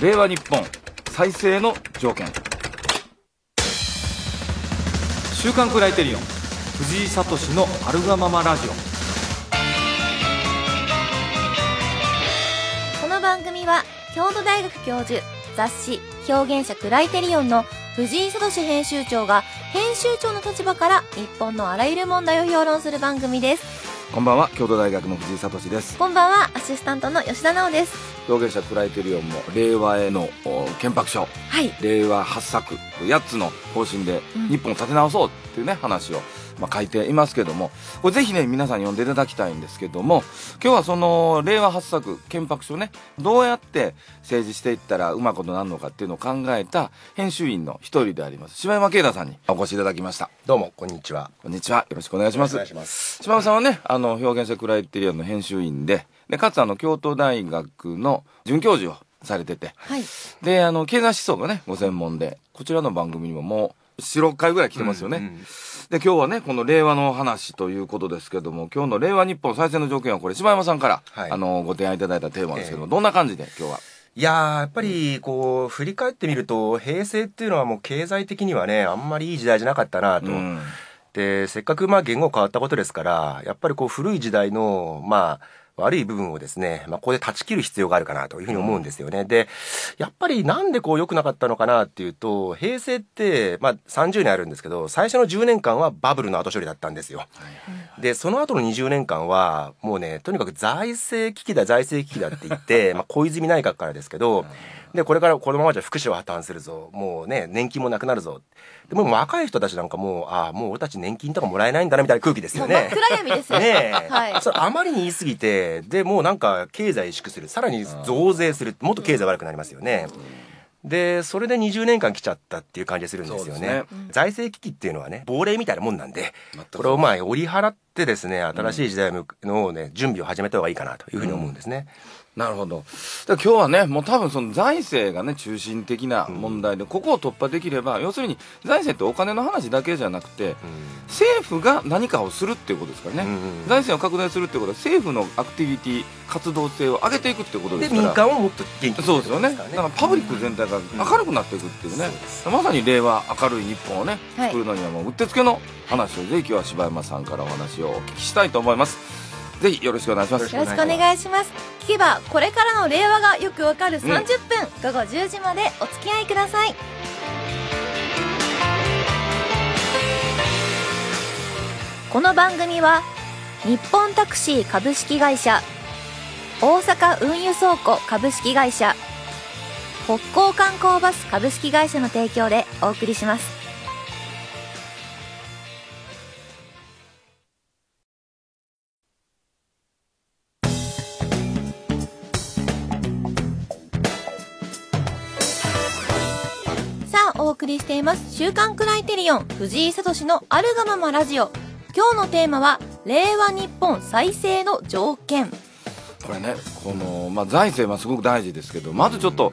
令和日本再生の条件週刊クライテリオン藤井聡のあるがままラジオこの番組は京都大学教授雑誌表現者クライテリオンの藤井聡編集長が編集長の立場から日本のあらゆる問題を評論する番組ですこんばんは京都大学の藤井聡ですこんばんはアシスタントの吉田直です表現者クライテリオンも令和への憲白書、はい、令和八作8つの方針で日本を立て直そうっていうね話をまあ、書いていますけども、これぜひね、皆さん読んでいただきたいんですけども、今日はその、令和八作、憲白書ね、どうやって政治していったらうまくことなるのかっていうのを考えた編集員の一人であります、柴山慶太さんにお越しいただきました。どうも、こんにちは。こんにちは。よろしくお願いします。お願いします。柴山さんはね、あの、表現者クライテリアの編集員で、で、かつあの、京都大学の准教授をされてて、はい、であの経済思想がねご専門でこちらの番組にももう46回ぐらい来てますよね、うんうん、で、今日はね、この令和の話ということですけども、今日の令和日本再生の条件はこれ、柴山さんから、はい、あの、ご提案いただいたテーマですけども、えー、どんな感じで今日は。いややっぱりこう振り返ってみると平成っていうのはもう経済的にはねあんまりいい時代じゃなかったなと、うん、でせっかくまあ言語変わったことですからやっぱりこう古い時代のまあ悪い部分をですね、まあ、ここで断ち切る必要があるかなというふうに思うんですよね。で、やっぱりなんでこう良くなかったのかなっていうと、平成って、まあ、30年あるんですけど、最初の10年間はバブルの後処理だったんですよ。で、その後の20年間は、もうね、とにかく財政危機だ、財政危機だって言って、まあ、小泉内閣からですけど、でこれからこのままじゃ福祉は破綻するぞもうね年金もなくなるぞでも若い人たちなんかもうああもう俺たち年金とかもらえないんだなみたいな空気ですよね。暗闇ですよねはい、それあまりに言い過ぎてでもうなんか経済萎縮するさらに増税するもっと経済悪くなりますよね。でそれで20年間来ちゃったっていう感じがするんですよね、ね財政危機っていうのはね亡霊みたいなもんなんでこれをまあ折り払ってですね新しい時代の、ね、準備を始めた方がいいかなというふうに思うんですね。うんなるほど。今日はね、もう多分その財政がね、中心的な問題で、うん、ここを突破できれば、要するに財政ってお金の話だけじゃなくて、うん、政府が何かをするっていうことですからね、うんうん、財政を拡大するってことは、政府のアクティビティ、活動性を上げていくってことですから。民間をもっと元気にそうですよね。だからパブリック全体が明るくなっていくっていうね、うん、まさに令和明るい日本をね、作るのにはもううってつけの話を、ぜひ今日は柴山さんからお話をお聞きしたいと思います。ぜひよろしくお願いしますよろしくお願いします聞けばこれからの令和がよくわかる30分、うん、午後10時までお付き合いくださいこの番組は日本タクシー株式会社大阪運輸倉庫株式会社北港観光バス株式会社の提供でお送りしますいます週刊クライテリオン藤井聡のあるがままラジオ今日のテーマは令和日本再生の条件これねこの、まあ、財政はすごく大事ですけどまずちょっと、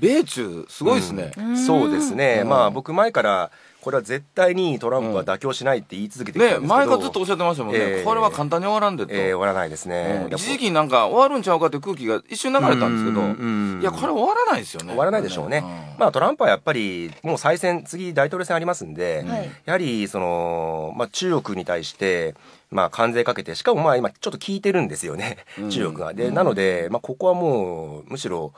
米中すごいですね、うん、そうですね、うん、まあ僕前からこれは絶対にトランプは妥協しないって言い続けてきたんですけど、ね、前らずっとおっしゃってましたもんね、えー、これは簡単に終わらんでと、えー、終わらないですね、うん、一時期なんか終わるんちゃうかって空気が一瞬流れたんですけどいやこれ終わらないですよね終わらないでしょうね、うん、まあトランプはやっぱりもう再選次大統領選ありますんで、やはりその、まあ、中国に対してまあ、関税かけてしかもまあ今ちょっと聞いてるんですよね、中国が。で、なので、まあ、ここはもうむしろ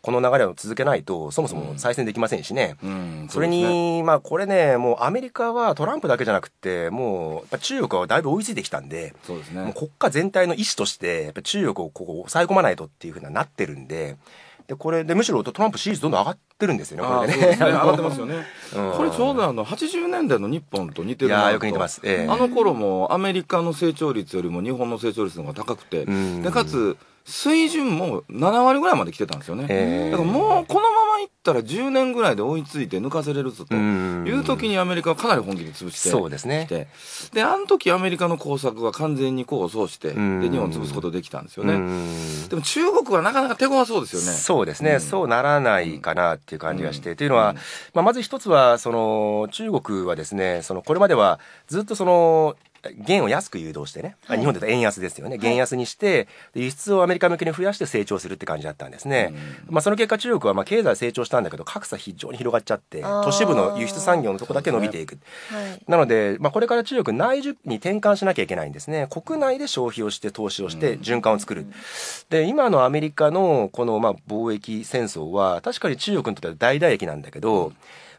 この流れを続けないとそもそも再選できませんしね、うんうん、それに、ね、まあ、これねもうアメリカはトランプだけじゃなくてもう中国はだいぶ追いついてきたんでそうです、ね、もう国家全体の意思としてやっぱ中国をここ抑え込まないとっていうふうになってるんで。でこれでむしろトランプ支持率どんどん上がってるんですよね、これね。ね 上がってますよね。うん、これちょうどあの80年代の日本と似てるなよく似てます、えー、あの頃もアメリカの成長率よりも日本の成長率の方が高くて、でかつ水準も7割ぐらいまで来てたんですよね、えー、だからもうこのままいったら10年ぐらいで追いついて抜かせれるぞという時にアメリカはかなり本気で潰してそうですねであの時アメリカの工作が完全に功を奏してで日本を潰すことできたんですよねでも中国はなかなか手強そうですよねそうですね、うん、そうならないかなっていう感じがして、というのは、まあ、まず一つはその中国はですねそのこれまではずっとその元を安く誘導してね、はい、日本で言うと円安ですよね、元安にして、はい、輸出をアメリカ向けに増やして成長するって感じだったんですね、うん、まあ、その結果、中国はまあ経済成長したんだけど、格差非常に広がっちゃって、都市部の輸出産業のとこだけ伸びていく、ねはい、なので、まあ、これから中国、内需に転換しなきゃいけないんですね、国内で消費をして、投資をして、循環を作る、うん、で今のアメリカのこのまあ貿易戦争は、確かに中国にとっては大打撃なんだけど、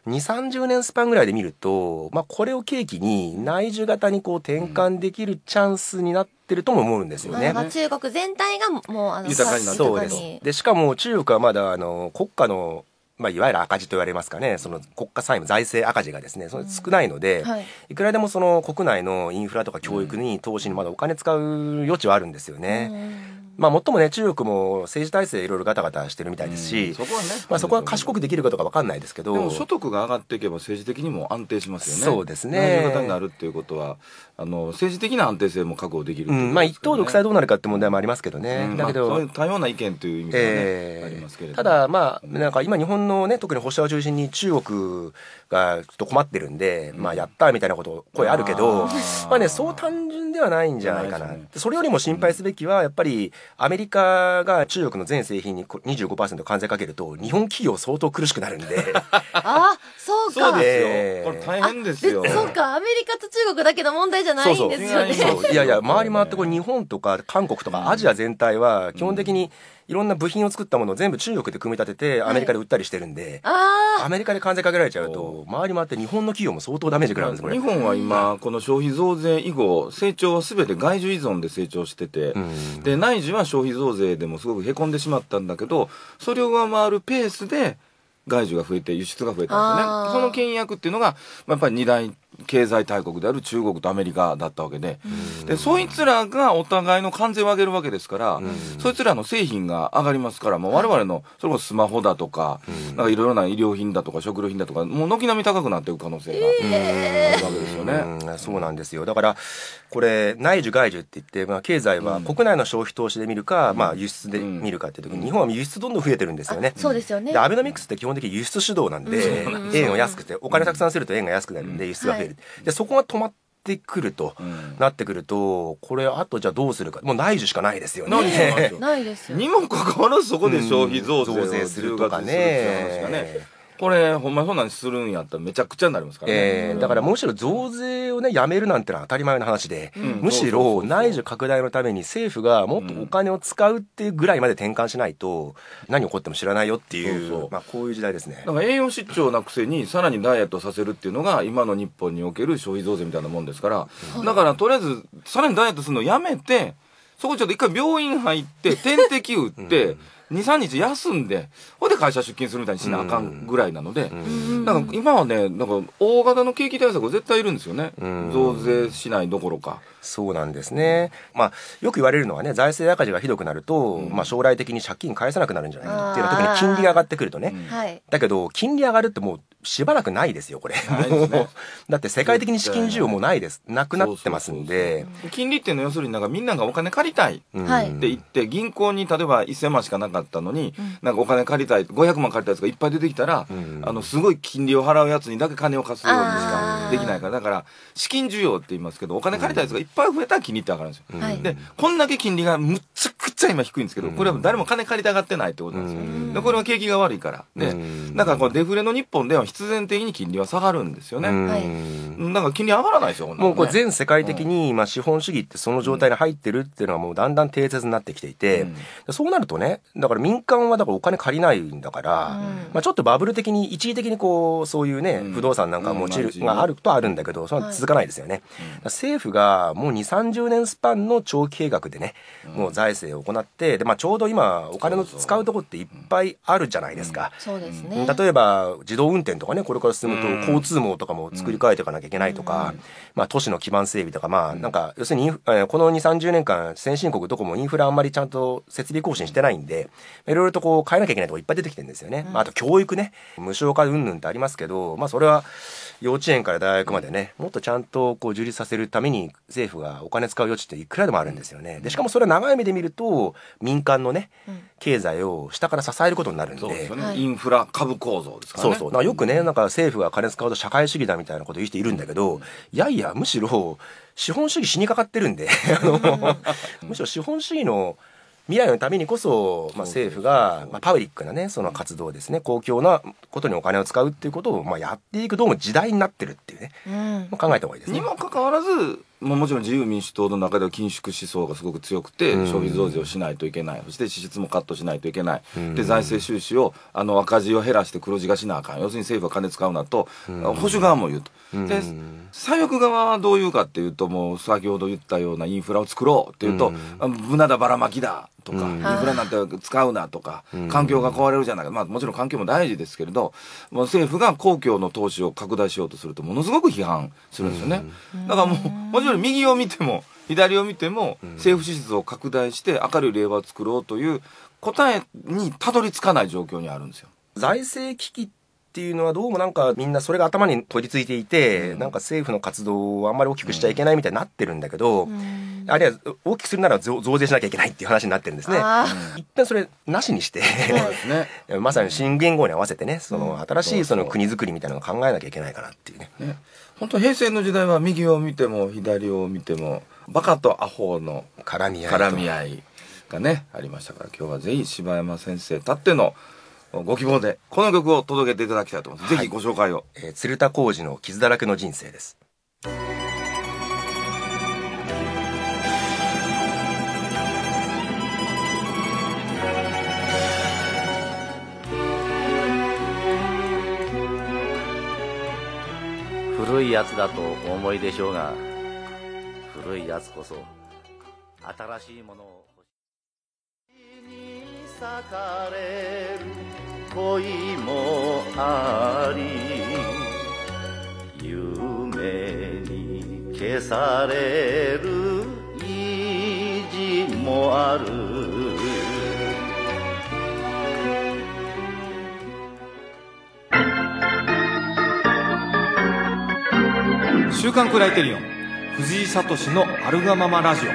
2、30年スパンぐらいで見ると、まあ、これを契機に、内需型にこう転換できるチャンスになってるとも思うんですよね。まあ、中国全体がもうあの豊かになそうですでしかも中国はまだあの国家のまあ、いわゆる赤字と言われますかねその国家債務財政赤字がですねその少ないので、うんはい、いくらでもその国内のインフラとか教育に投資にまだお金使う余地はあるんですよね。うんまあ、もっともね中国も政治体制いろいろガタガタしてるみたいですし、そこはね、まあ、そこは賢くできるかどうか分かんないですけど所得が上がっていけば政治的にも安定しますよねそうですね型になるっていうことはあの政治的な安定性も確保できる、ねうん、まあ、一党独裁どうなるかって問題もありますけどね、うん、だけど、まあ、多様な意見という意味で、ねえー、ありますけれどただまあなんか今日本のね特に保守派を中心に中国がちょっと困ってるんで、まあ、やったみたいなこと声あるけどまあねそう単純ではないんじゃないかなそれよりも心配すべきはやっぱりアメリカが中国の全製品に25%関税かけると日本企業相当苦しくなるんで あそうかそうですよこれ大変ですよそうかアメリカと中国だけの問題じゃないんですよねいやいや回り回ってこれ日本とか韓国とかアジア全体は基本的に、うんいろんな部品を作ったものを全部中国で組み立ててアメリカで売ったりしてるんで、はい、アメリカで関税かけられちゃうと周り回って日本の企業も相当ダメージ食らうんですこれ日本は今この消費増税以後成長は全て外需依存で成長してて、うん、で内需は消費増税でもすごくへこんでしまったんだけどそれを上回るペースで外需が増えて輸出が増えたんですね。その倹約っていうのが、まあ、やっぱり二大経済大国である中国とアメリカだったわけででそいつらがお互いの関税を上げるわけですから、そいつらの製品が上がりますからもうわれのそれこそスマホだとか,、なんかいろいろな医療品だとか食料品だとかもう軒並み高くなっていく可能性があるわけですよね、そうなんですよだからこれ内需外需って言って、まあ、経済は国内の消費投資で見るか、まあ、輸出で見るかっていう時に日本は輸出どんどん増えてるんですよね。そうですよねアベノミクスって基本的に輸出主導なんで、円を安くてお金たくさんすると円が安くなるんで輸出がでそこが止まってくると、なってくるとこれあとじゃあどうするかもう内需しかないですよね。ないですよ。にもかかわらずそこで消費増税するとかね。これほんまそうなんするんやったらめちゃくちゃになりますからね、えー、だからむしろ増税をねやめるなんてのは当たり前の話で、うん、むしろ内需拡大のために政府がもっとお金を使うっていうぐらいまで転換しないと、何起こっても知らないよっていうまあ、こういう時代ですねだから栄養失調なくせにさらにダイエットさせるっていうのが今の日本における消費増税みたいなもんですから、うん、だからとりあえずさらにダイエットするのやめてそこちょっと一回病院入って 点滴打って、うん23日休んでほんで会社出勤するみたいにしなあかんぐらいなので、なんか今はねなんか大型の景気対策絶対いるんですよね、増税しないどころか。そうなんですね、まあ、よく言われるのはね財政赤字がひどくなると、まあ、将来的に借金返さなくなるんじゃないかっていうのは特に金利が上がってくるとね、だけど金利上がるってもうしばらくないですよ、これ。ね、だって世界的に資金需要もないです。なくなってますんで。金利っていうのは要するになんかみんながお金借りたいって言って、銀行に例えば1000万しかなかったのに、なんかお金借りたい、500万借りたやつがいっぱい出てきたら、あの、すごい金利を払うやつにだけ金を貸すようにしかできないから、だから、資金需要って言いますけど、お金借りたやつがいっぱい増えたら金利って上がるんですよ。で、こんだけ金利がむちゃくちゃ今低いんですけど、これは誰も金借りたがってないってことなんですよ。で、これは景気が悪いから。ね、だからこのデフレの日本では必然的に金利は下がるんですよね。んか金利上がらないですよ、ね、もうこれ全世界的に今資本主義ってその状態に入ってるっていうのはもうだんだん定説になってきていて、うん、そうなるとね、だから民間はだからお金借りないんだから、うん、まあちょっとバブル的に一時的にこうそういうね、不動産なんか持ちるがあるとあるんだけど、それは続かないですよね。はい、政府がもう2、30年スパンの長期計画でね、もう財政を行って、でまあちょうど今お金の使うとこっていっぱいあるじゃないですか。そうですね。例えば自動運転とかねこれから進むと交通網とかも作り変えていかなきゃいけないとか、まあ、都市の基盤整備とかまあなんか要するにこの2 3 0年間先進国どこもインフラあんまりちゃんと設備更新してないんでいろいろとこう変えなきゃいけないとこいっぱい出てきてるんですよね。まあ、あと教育ね無償化云々ってありますけど、まあ、それは幼稚園から大学までねもっとちゃんとこう充実させるために政府がお金使う余地っていくらでもあるんですよね。でしかもそれは長い目で見ると民間のね、うん経済を下から支えることになるんで、ね、インフラ株構造ですかね、そうそうよくねなんか政府が金使うと社会主義だみたいなこと言う人いるんだけど、うん、いやいやむしろ資本主義死にかかってるんで むしろ資本主義の未来のためにこそ、まあ、政府が、まあ、パブリックなねその活動ですね公共なことにお金を使うっていうことを、まあ、やっていくどうも時代になってるっていうね、うん、考えた方がいいですね。にもかかわらずまあ、もちろん自由民主党の中では緊縮思想がすごく強くて、消費増税をしないといけない、そして支出もカットしないといけない、で財政収支をあの赤字を減らして黒字がしなあかん、要するに政府は金使うなと、保守側も言うと、で左翼側はどういうかっていうと、もう先ほど言ったようなインフラを作ろうっていうと、無駄だ、ばらまきだとか、インフラなんて使うなとか、環境が壊れるじゃないか、まあ、もちろん環境も大事ですけれど、もう政府が公共の投資を拡大しようとすると、ものすごく批判するんですよね。だからもうもちろん右を見ても左を見ても政府支出を拡大して明るい令和を作ろうという答えにたどり着かない状況にあるんですよ。財政危機っていうのはどうもなんかみんなそれが頭に取り付いていて、うん、なんか政府の活動をあんまり大きくしちゃいけないみたいになってるんだけど、うん、あるいは大きくするなら増税しなきゃいけないっていう話になってるんですね。一旦それなしにしてね、まさに新元号に合わせてねその新しいその国づくりみたいなのを考えなきゃいけないかなっていうねね本当平成の時代は右を見ても左を見てもバカとアホの絡み合い絡み合いがねありましたから今日はぜひ柴山先生たってのご希望でこの曲を届けていただきたいと思います、はい、ぜひご紹介を、えー、鶴田浩二の傷だらけの人生です古いやつだとお思いでしょうが古いやつこそ新しいものを裂かれる恋もあり夢に消される意地もある週刊クライテリオン藤井聡のあるがままラジオ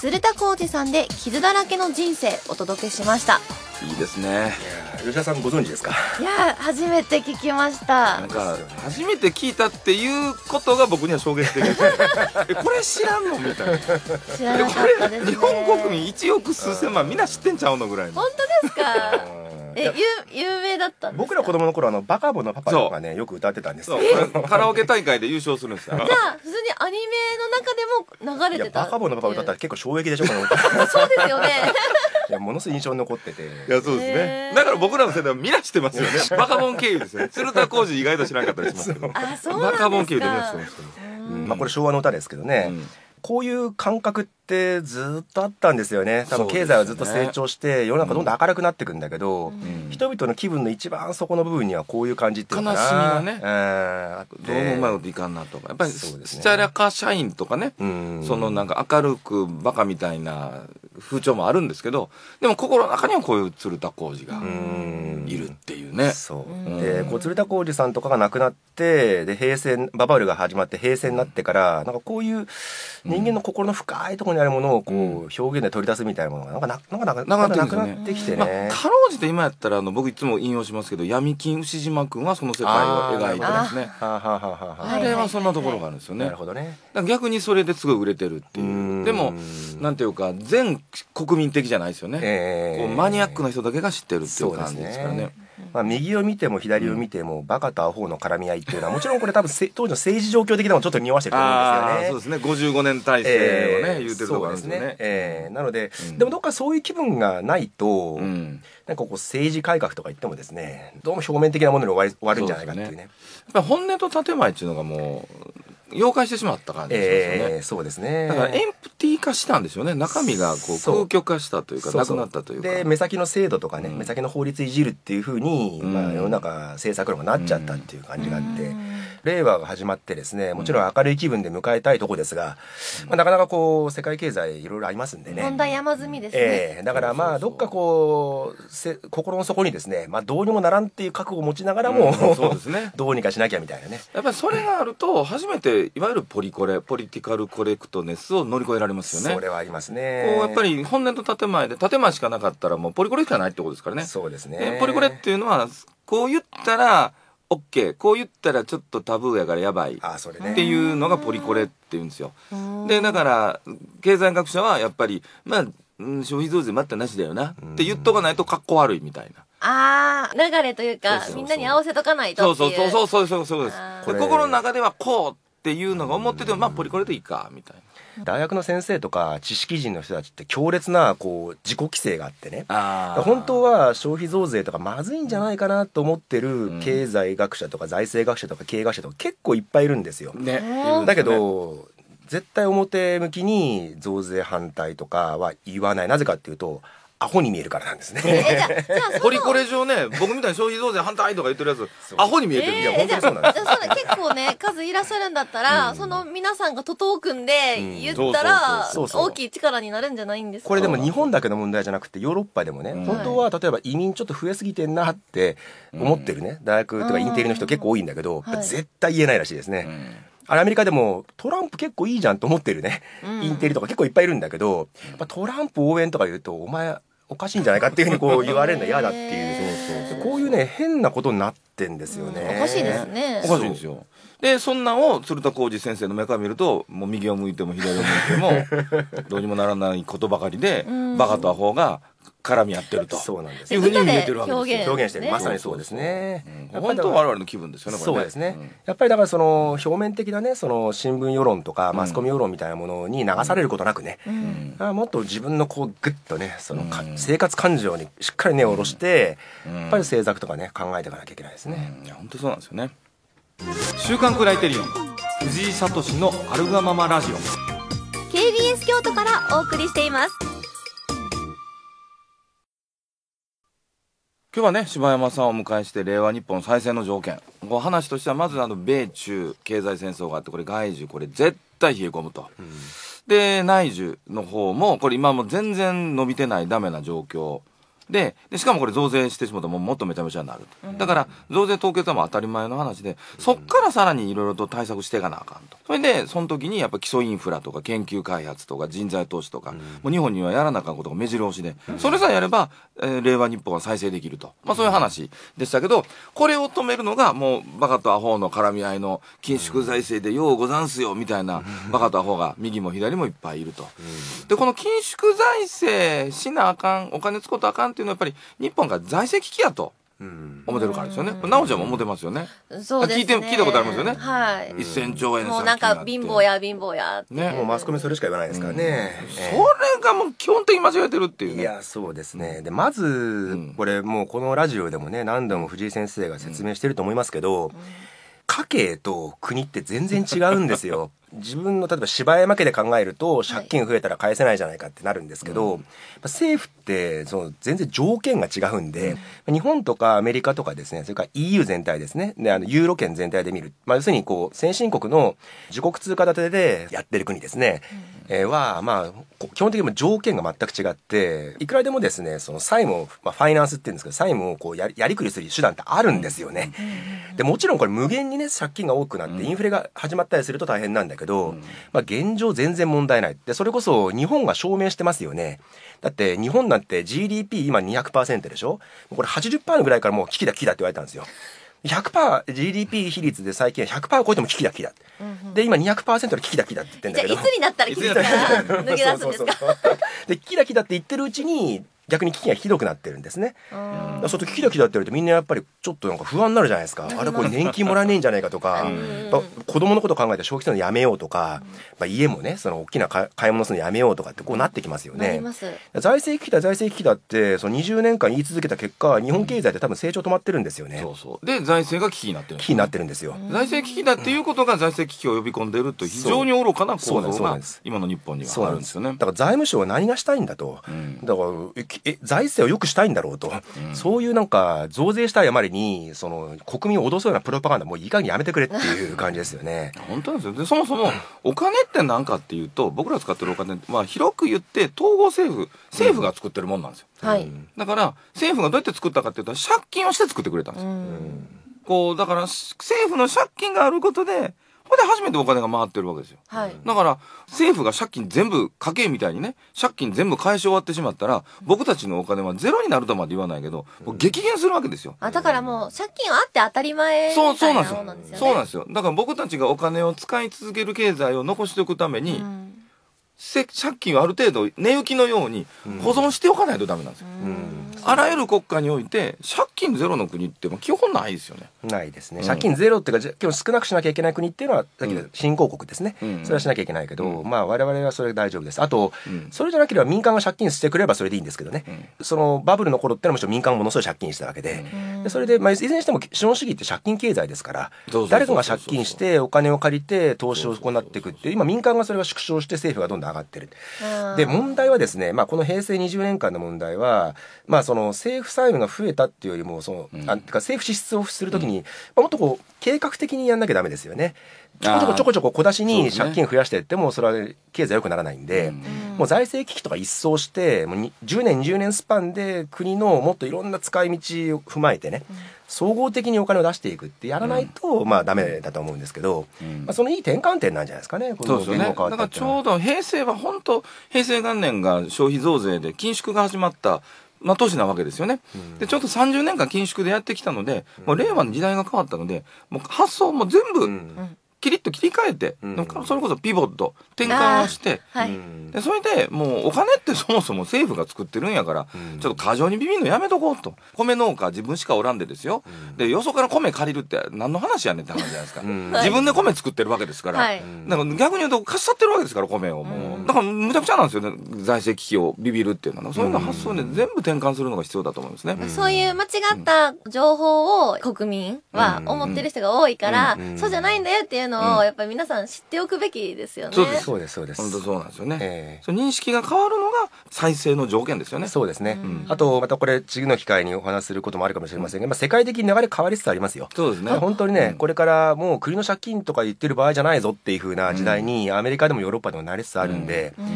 鶴田浩二さんで傷だらけの人生お届けしましたいいですね吉田さんご存知ですかいや初めて聞きましたなんか、初めて聞いたっていうことが僕には衝撃的です えこれ知らんのみたいな知らなかったです、ね、日本国民1億数千万みんな知ってんちゃうのぐらい本当ですかえ有有名だった僕ら子供の頃あのバカボンのパパとかねよく歌ってたんですよカラオケ大会で優勝するんですよじゃあ普通にアニメの中でも流れてたバカボンのパパ歌ったら結構衝撃でしょ そうですよねいやものすごい印象に残ってていやそうですねだから僕らの世代は見皆してますよね バカボン経由ですよね鶴田浩二意外と知らなかったりしますけどバカボン経由で皆してますけど、まあこれ昭和の歌ですけどね、こういう感覚っってずっとあったんですよね多分経済はずっと成長して、ね、世の中どんどん明るくなっていくんだけど、うん、人々の気分の一番そこの部分にはこういう感じっていうのかな悲しみがね、どうもうまいこといかんなとかやっぱりスチゃラカ社員とかね、うん、そのなんか明るくバカみたいな風潮もあるんですけどでも心の中にはこういう鶴田浩二がいるっていうね。うでこう鶴田浩二さんとかが亡くなってで平成ババルが始まって平成になってからなんかこういう人間の心の深いところににあるものをこう、表現で取り出すみたいなものがなんかななんかなかなくなってきてね、まあ、かろうじて今やったらあの僕いつも引用しますけど闇金牛島君はその世界を描いてますねあれはそんなところがあるんですよね、なるほどね逆にそれですごい売れてるっていうでもなんていうか全国民的じゃないですよね、えー、こうマニアックな人だけが知ってるっていう感じですからね、まあ、右を見ても左を見ても、バカとアホの絡み合いっていうのはもちろんこれ多分当時の政治状況的でもちょっと匂わしてると思うんですよね。そうですね55年体制をね、えー、言うてるところですね。えー、なので、うん、でもどっかそういう気分がないと、うん、なんかこう政治改革とか言ってもですねどうも表面的なものに終わるんじゃないかっていうね。うねやっぱ本音と建前っていうのがもう妖怪してしまった感じですよね。そうですね。だからエンプテ化したんですよね中身がこう空虚化したというかなくなったというかで目先の制度とかね、うん、目先の法律いじるっていうふうに、まあ、世の中政策論がなっちゃったっていう感じがあって、令和が始まってですねもちろん明るい気分で迎えたいとこですが、まあ、なかなかこう世界経済いろいろありますんでね問題山積みですね、えー、だからまあどっかこうせ心の底にですね、まあ、どうにもならんっていう覚悟を持ちながらも、うん、そうですね、どうにかしなきゃみたいなねやっぱりそれがあると初めていわゆるポリコレポリティカルコレクトネスを乗り越えられますますよねそれはありますねこうやっぱり本音と建前で建前しかなかったらもうポリコレしかないってことですからねそうですね、ポリコレっていうのはこう言ったらオッケーこう言ったらちょっとタブーやからやばいっていうのがポリコレっていうんですよでだから経済学者はやっぱりまあ消費増税待ったなしだよなって言っとかないと格好悪いみたいな。ああ、流れというかみんなに合わせとかないとそうそうそうそうそうそうです。心の中ではこうっていうのが思ってても、まあポリコレでいいかみたいな。大学の先生とか知識人の人たちって強烈なこう自己規制があってね本当は消費増税とかまずいんじゃないかなと思ってる経済学者とか財政学者とか経営学者とか結構いっぱいいるんですよ。ね、だけど、絶対表向きに増税反対とかは言わないなぜかっていうとアホに見えるからなんですね。ポリコレ上ね、僕みたいに消費増税反対とか言ってるやつ、アホに見えてる。いや、本当そうなんです。結構ね、数いらっしゃるんだったら、その皆さんが徒党組んで言ったら、大きい力になるんじゃないんですかこれでも日本だけの問題じゃなくて、ヨーロッパでもね、本当は例えば移民ちょっと増えすぎてんなって思ってるね、大学とかインテリの人結構多いんだけど、絶対言えないらしいですね。あれアメリカでもトランプ結構いいじゃんと思ってるね、インテリとか結構いっぱいいるんだけど、トランプ応援とか言うと、お前、おかしいんじゃないかっていうふうにこう言われるの嫌だっていうそそううこういうね変なことになってんですよね、うん、おかしいですねおかしいんですよでそんなを鶴田浩二先生の目から見るともう右を向いても左を向いても どうにもならないことばかりで、うん、バカとアホが絡み合ってるとそうなんですいうふうに見えてるわけです表現してるまさにそうですね、うん、本当我々の気分ですよねそうですね、やっぱりだからその表面的なねその新聞世論とかマスコミ世論みたいなものに流されることなくね、あもっと自分のこうぐっとねそのか、生活感情にしっかり根を下ろして、やっぱり政策とかね考えていかなきゃいけないですね、いや本当そうなんですよね週刊クライテリオン藤井聡のアルガママラジオ KBS 京都からお送りしています今日はね柴山さんをお迎えして令和日本再生の条件お話としてはまずあの米中経済戦争があってこれ外需これ絶対冷え込むと、うん、で内需の方もこれ今も全然伸びてないダメな状況でしかもこれ増税してしまうともっとめちゃめちゃになる、だから増税凍結はもう当たり前の話でそっからさらにいろいろと対策していかなあかんとそれでその時にやっぱ基礎インフラとか研究開発とか人材投資とか、うん、もう日本にはやらなあかんことが目白押しで、うん、それさえやれば、えー、令和日本は再生できると、まあ、そういう話でしたけどこれを止めるのがもうバカとアホの絡み合いの緊縮財政でようござんすよみたいなバカとアホが右も左もいっぱいいると。でこの緊縮財政しなあかんお金使ことあかんていうのはやっぱり日本が財政危機やと。思ってるからですよね。なおちゃんも思ってますよね。そうですね。聞いて、聞いたことありますよね。はい。1000兆円もうなんか貧乏や貧乏やね。もうマスコミそれしか言わないですからね。それがもう基本的に間違えてるっていうね。いや、そうですね。で、まず、これもうこのラジオでもね、何度も藤井先生が説明してると思いますけど、家計と国って全然違うんですよ。自分の例えば芝山家で考えると借金増えたら返せないじゃないかってなるんですけど、はい政府ってその全然条件が違うんで、うん、日本とかアメリカとかですねそれから EU 全体ですねであのユーロ圏全体で見る、まあ、要するにこう先進国の自国通貨建てでやってる国ですね、うん、えー、は、まあ、基本的に条件が全く違っていくらでもですねその債務を、まあ、ファイナンスって言うんですけど債務をこうややりくりする手段ってあるんですよね。でもちろんこれ無限にね借金が多くなってインフレが始まったりすると大変なんだけど、うん、まあ、現状全然問題ないでそれこそ日本が証明してますよねだって日本なんて GDP 今200%でしょこれ80%ぐらいからもう危機だ危機だって言われたんですよ 100%GDP 比率で最近は100%超えても危機だ危機だ、うんうん、で今200%の危機だ危機だって言ってんだけどじゃあいつになったら危機だ抜け出すんですかで危機だ危機だって言ってるうちに逆に危機がひどくなってるんですね。だそうと危機だけだってるとみんなやっぱりちょっとなんか不安になるじゃないですか。あれこれ年金もらえねえんじゃないかとか、子供のこと考えて消費するのやめようとか、まあ、家もねその大きな買い物するのやめようとかってこうなってきますよね。財政危機だ財政危機だってその20年間言い続けた結果日本経済って多分成長止まってるんですよね。そうそうで財政が危機になってる、危機になってるんですよ。財政危機だっていうことが財政危機を呼び込んでると非常に愚かな構造が今の日本にはあるんですよね。だから財務省は何がしたいんだと。だからえ財政を良くしたいんだろうと、うん、そういうなんか増税したいあまりにその国民を脅すようなプロパガンダもういい加減やめてくれっていう感じですよね。本当ですよでそもそもお金って何かっていうと僕ら使ってるお金まあ、広く言って統合政府政府が作ってるもんなんですよ、うん、はい、だから政府がどうやって作ったかっていうと借金をして作ってくれたんですよ。うん、こうだから政府の借金があることでこれで初めてお金が回ってるわけですよ、はい、だから政府が借金全部家計みたいにね借金全部返し終わってしまったら僕たちのお金はゼロになるとまで言わないけど激減するわけですよあだからもう借金あって当たり前みたいなんなんですよそうなんですよだから僕たちがお金を使い続ける経済を残しておくために、うん借金をある程度値行きのように保存しておかないとダメなんですよ。うんうんあらゆる国家において借金ゼロの国って基本ないですよね。ないですね、うん、借金ゼロっていうか今日少なくしなきゃいけない国っていうのはだけど新興国ですね、うん、それはしなきゃいけないけど、うん、まあ我々はそれ大丈夫ですあと、それじゃなければ民間が借金してくればそれでいいんですけどね、そのバブルの頃ってのはむしろ民間ものすごい借金したわけで,、でそれで、まあ、いずれにしても資本主義って借金経済ですから誰かが借金してお金を借りて投資を行っていくって今民間がそれが縮小して政府がどんどん上がってる。で問題はですね、まあ、この平成20年間の問題は、まあその政府債務が増えたっていうよりもその、うん、あか政府支出をするときに、うん、まあ、もっとこう計画的にやんなきゃだめですよね。ちょこちょこちょこちょこ小出しに借金増やしていってもそれは経済良くならないんで、うん、もう財政危機とか一掃してもう10年20年スパンで国のもっといろんな使い道を踏まえてね、総合的にお金を出していくってやらないと、まあダメだと思うんですけど、まあ、そのいい転換点なんじゃないですかねこの言語ね、だからちょうど平成は本当平成元年が消費増税で緊縮が始まったまあ、市なわけですよね。で、ちょっと30年間緊縮でやってきたので、もう令和の時代が変わったので、もう発想も全部、キリッと切り替えて、うん、それこそピボット転換をして、はい、でそれでもうお金って そもそも政府が作ってるんやから、うん、ちょっと過剰にビビるのやめとこうと米農家自分しかおらんでですよ、うん、でよそから米借りるって何の話やねんって話じゃないですか、自分で米作ってるわけですから、はい、だから逆に言うと貸し去ってるわけですから米をもう、だからむちゃくちゃなんですよね財政危機をビビるっていうのはそういうの発想で全部転換するのが必要だと思んですね、そういう間違った情報を国民は思ってる人が多いから、そうじゃないんだよっていうのを、やっぱり皆さん知っておくべきですよね。そうです、そうです、そうです。本当そうなんですよね。えー、そ認識が変わるのが再生の条件ですよね。そうですね。うん、あと、またこれ、次の機会にお話することもあるかもしれませんが、まあ、世界的に流れ変わりつつありますよ。そうですね。本当にね、これからもう国の借金とか言ってる場合じゃないぞっていうふうな時代に、アメリカでもヨーロッパでもなりつつあるんで、うん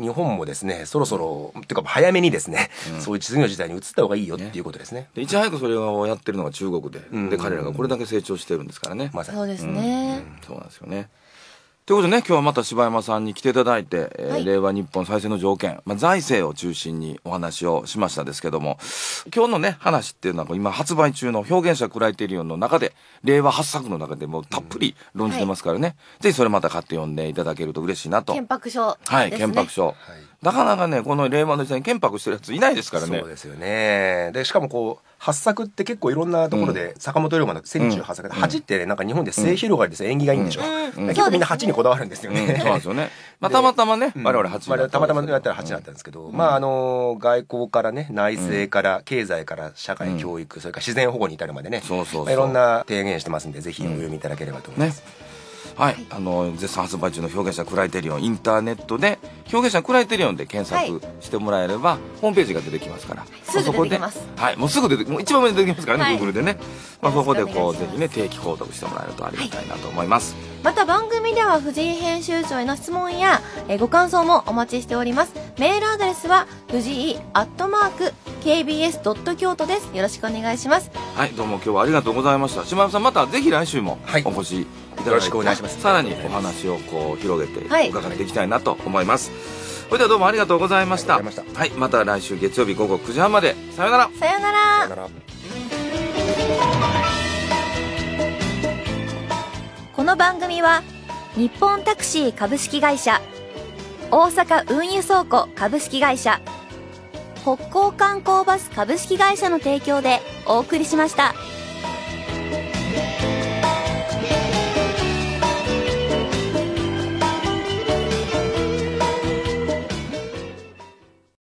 日本もですねそろそろっていうか早めにですね、うん、そういう次の時代に移った方がいいよっていうことですね、ね、いち早くそれをやってるのが中国で、で彼らがこれだけ成長してるんですからね、ま、そうですね、そうなんですよねということでね今日はまた柴山さんに来ていただいて、えー、はい、令和日本再生の条件、まあ、財政を中心にお話をしましたですけども今日のね話っていうのは今発売中の表現者クライテリオンの中で令和8作の中でもたっぷり論じてますからね、うんはい、ぜひそれまた買って読んでいただけると嬉しいなと。憲白書、ね、はい憲白書、はいなかなかねこの令和の時代に建白してるやついないですからね。そうですよねでしかもこう八作って結構いろんなところで、坂本龍馬の千中八作で、八って、ね、なんか日本で性広がりです縁起がいいんでしょ、う結構みんな八にこだわるんですよね。そうですよね、まあ、たまたまね我々八になたまたまやったら八だったんですけど、まああの外交からね内政から経済から社会教育、それから自然保護に至るまでね、そうそういろんな提言してますんでぜひお読みいただければと思います。はい、はい、あの絶賛発売中の表現者クライテリオンインターネットで表現者クライテリオンで検索してもらえれば、はい、ホームページが出てきますから、はい、そこではいもうすぐ出てもう一番上に出てきますからね、はい、Google でね、まあ、そこでこうぜひね定期購読してもらえるとありがたいなと思います、また番組では藤井編集長への質問や、えご感想もお待ちしておりますメールアドレスは藤井アットマーク KBS ドット京都ですよろしくお願いしますはいどうも今日はありがとうございました島田さんまたぜひ来週もお越しいただいはい、よろしくお願いしますさらにお話をこう広げて伺っていきたいなと思います、はい、それではどうもありがとうございましたはい、また来週月曜日午後9時半までさよならさよなならこの番組は日本タクシー株式会社大阪運輸倉庫株式会社北港観光バス株式会社の提供でお送りしました。